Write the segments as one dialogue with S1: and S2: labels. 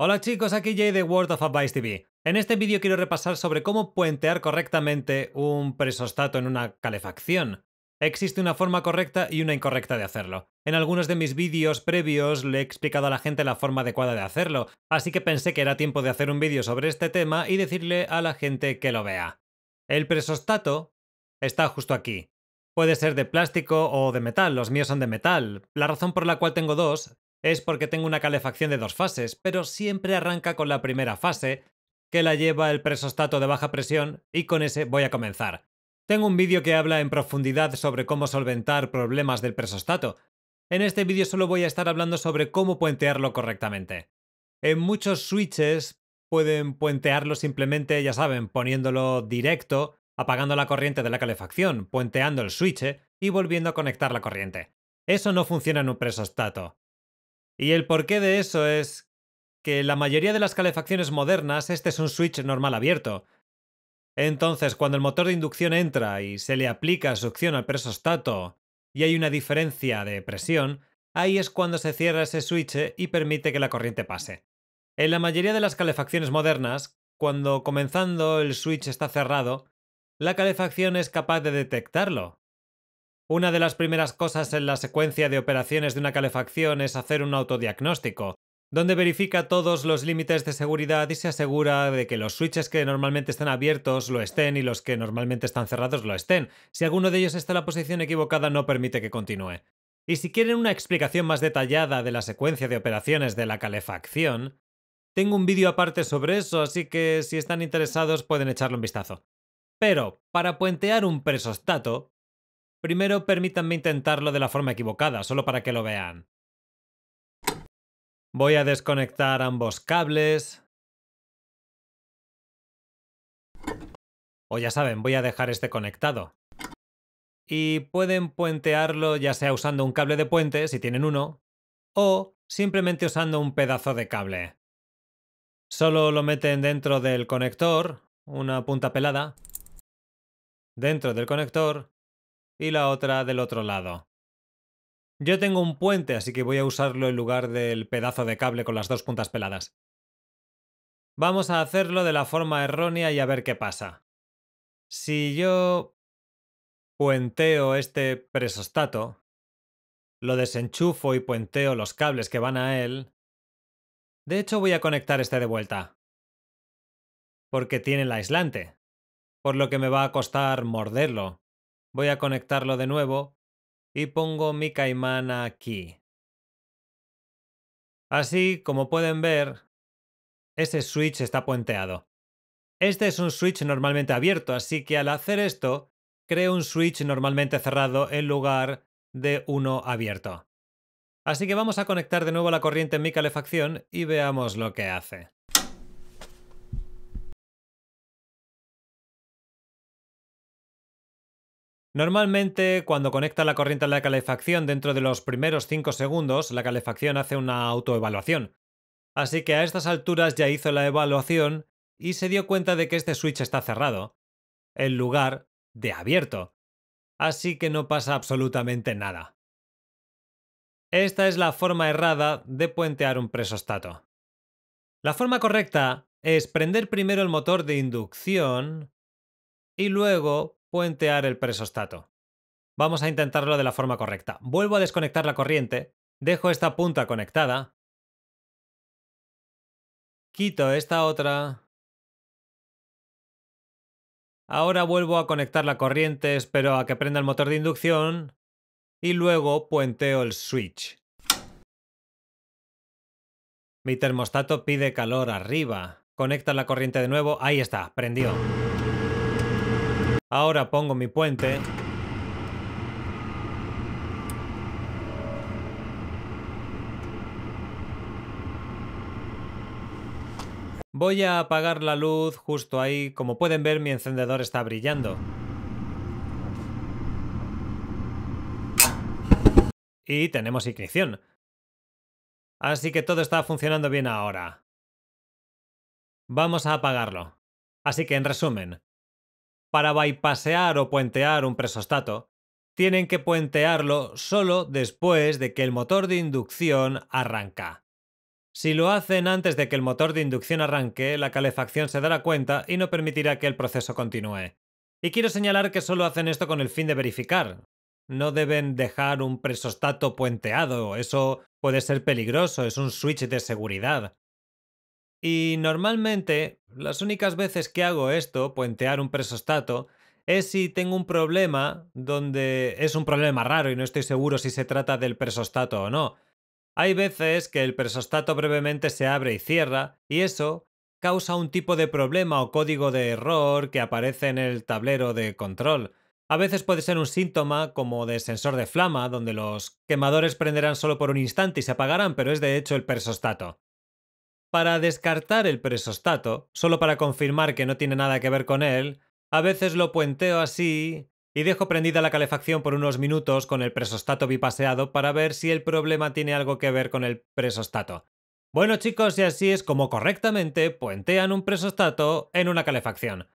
S1: Hola chicos, aquí Jay de World of Advice TV. En este vídeo quiero repasar sobre cómo puentear correctamente un presostato en una calefacción. Existe una forma correcta y una incorrecta de hacerlo. En algunos de mis vídeos previos le he explicado a la gente la forma adecuada de hacerlo, así que pensé que era tiempo de hacer un vídeo sobre este tema y decirle a la gente que lo vea. El presostato está justo aquí. Puede ser de plástico o de metal, los míos son de metal. La razón por la cual tengo dos es porque tengo una calefacción de dos fases, pero siempre arranca con la primera fase, que la lleva el presostato de baja presión, y con ese voy a comenzar. Tengo un vídeo que habla en profundidad sobre cómo solventar problemas del presostato. En este vídeo solo voy a estar hablando sobre cómo puentearlo correctamente. En muchos switches pueden puentearlo simplemente, ya saben, poniéndolo directo, apagando la corriente de la calefacción, puenteando el switch eh, y volviendo a conectar la corriente. Eso no funciona en un presostato. Y el porqué de eso es que la mayoría de las calefacciones modernas, este es un switch normal abierto. Entonces, cuando el motor de inducción entra y se le aplica succión al presostato y hay una diferencia de presión, ahí es cuando se cierra ese switch y permite que la corriente pase. En la mayoría de las calefacciones modernas, cuando comenzando el switch está cerrado, la calefacción es capaz de detectarlo una de las primeras cosas en la secuencia de operaciones de una calefacción es hacer un autodiagnóstico, donde verifica todos los límites de seguridad y se asegura de que los switches que normalmente están abiertos lo estén y los que normalmente están cerrados lo estén. Si alguno de ellos está en la posición equivocada no permite que continúe. Y si quieren una explicación más detallada de la secuencia de operaciones de la calefacción, tengo un vídeo aparte sobre eso, así que si están interesados pueden echarle un vistazo. Pero, para puentear un presostato, Primero permítanme intentarlo de la forma equivocada, solo para que lo vean. Voy a desconectar ambos cables. O ya saben, voy a dejar este conectado. Y pueden puentearlo ya sea usando un cable de puente, si tienen uno, o simplemente usando un pedazo de cable. Solo lo meten dentro del conector, una punta pelada, dentro del conector, y la otra del otro lado. Yo tengo un puente, así que voy a usarlo en lugar del pedazo de cable con las dos puntas peladas. Vamos a hacerlo de la forma errónea y a ver qué pasa. Si yo puenteo este presostato, lo desenchufo y puenteo los cables que van a él. De hecho, voy a conectar este de vuelta. Porque tiene el aislante, por lo que me va a costar morderlo. Voy a conectarlo de nuevo y pongo mi caimán aquí. Así, como pueden ver, ese switch está puenteado. Este es un switch normalmente abierto, así que al hacer esto, creo un switch normalmente cerrado en lugar de uno abierto. Así que vamos a conectar de nuevo la corriente en mi calefacción y veamos lo que hace. Normalmente, cuando conecta la corriente a la calefacción dentro de los primeros 5 segundos, la calefacción hace una autoevaluación. Así que a estas alturas ya hizo la evaluación y se dio cuenta de que este switch está cerrado, en lugar de abierto. Así que no pasa absolutamente nada. Esta es la forma errada de puentear un presostato. La forma correcta es prender primero el motor de inducción y luego puentear el presostato. Vamos a intentarlo de la forma correcta. Vuelvo a desconectar la corriente, dejo esta punta conectada, quito esta otra... Ahora vuelvo a conectar la corriente, espero a que prenda el motor de inducción y luego puenteo el switch. Mi termostato pide calor arriba. Conecta la corriente de nuevo. Ahí está, prendió. Ahora pongo mi puente. Voy a apagar la luz justo ahí. Como pueden ver, mi encendedor está brillando. Y tenemos ignición. Así que todo está funcionando bien ahora. Vamos a apagarlo. Así que, en resumen, para bypasear o puentear un presostato, tienen que puentearlo solo después de que el motor de inducción arranca. Si lo hacen antes de que el motor de inducción arranque, la calefacción se dará cuenta y no permitirá que el proceso continúe. Y quiero señalar que solo hacen esto con el fin de verificar. No deben dejar un presostato puenteado, eso puede ser peligroso, es un switch de seguridad. Y normalmente las únicas veces que hago esto, puentear un presostato, es si tengo un problema donde es un problema raro y no estoy seguro si se trata del presostato o no. Hay veces que el presostato brevemente se abre y cierra, y eso causa un tipo de problema o código de error que aparece en el tablero de control. A veces puede ser un síntoma como de sensor de flama, donde los quemadores prenderán solo por un instante y se apagarán, pero es de hecho el presostato. Para descartar el presostato, solo para confirmar que no tiene nada que ver con él, a veces lo puenteo así y dejo prendida la calefacción por unos minutos con el presostato bipaseado para ver si el problema tiene algo que ver con el presostato. Bueno chicos, y así es como correctamente puentean un presostato en una calefacción.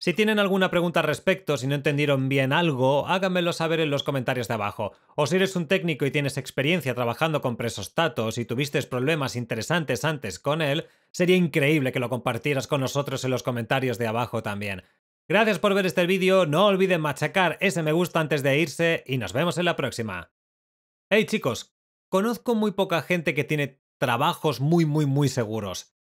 S1: Si tienen alguna pregunta al respecto, si no entendieron bien algo, háganmelo saber en los comentarios de abajo. O si eres un técnico y tienes experiencia trabajando con presostatos y tuviste problemas interesantes antes con él, sería increíble que lo compartieras con nosotros en los comentarios de abajo también. Gracias por ver este vídeo, no olviden machacar ese me gusta antes de irse y nos vemos en la próxima. Hey chicos, conozco muy poca gente que tiene trabajos muy muy muy seguros.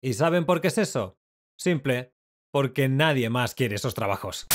S1: ¿Y saben por qué es eso? Simple, porque nadie más quiere esos trabajos.